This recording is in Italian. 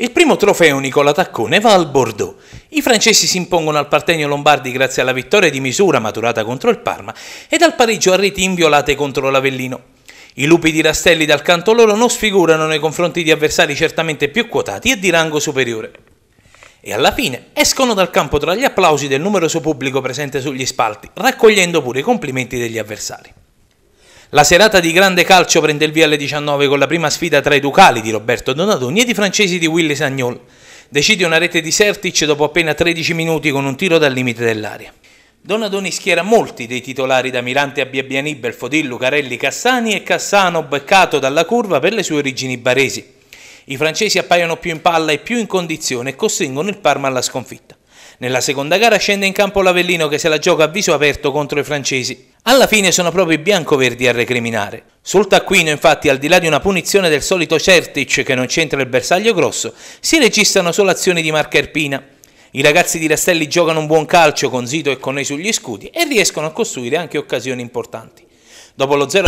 Il primo trofeo Nicola Taccone va al Bordeaux. I francesi si impongono al Partenio Lombardi grazie alla vittoria di misura maturata contro il Parma e al pareggio a reti inviolate contro l'Avellino. I lupi di Rastelli dal canto loro non sfigurano nei confronti di avversari certamente più quotati e di rango superiore. E alla fine escono dal campo tra gli applausi del numeroso pubblico presente sugli spalti, raccogliendo pure i complimenti degli avversari. La serata di grande calcio prende il via alle 19 con la prima sfida tra i ducali di Roberto Donadoni e i francesi di Willy Sagnol. Decide una rete di Sertic dopo appena 13 minuti con un tiro dal limite dell'area. Donadoni schiera molti dei titolari da Mirante a Biabianì, Belfodil, Lucarelli, Cassani e Cassano beccato dalla curva per le sue origini baresi. I francesi appaiono più in palla e più in condizione e costringono il Parma alla sconfitta. Nella seconda gara scende in campo l'Avellino che se la gioca a viso aperto contro i francesi. Alla fine sono proprio i biancoverdi a recriminare. Sul taccuino, infatti, al di là di una punizione del solito Certic che non c'entra il bersaglio grosso, si registrano solo azioni di marca Erpina. I ragazzi di Rastelli giocano un buon calcio con Zito e Connei sugli scudi e riescono a costruire anche occasioni importanti. Dopo lo 0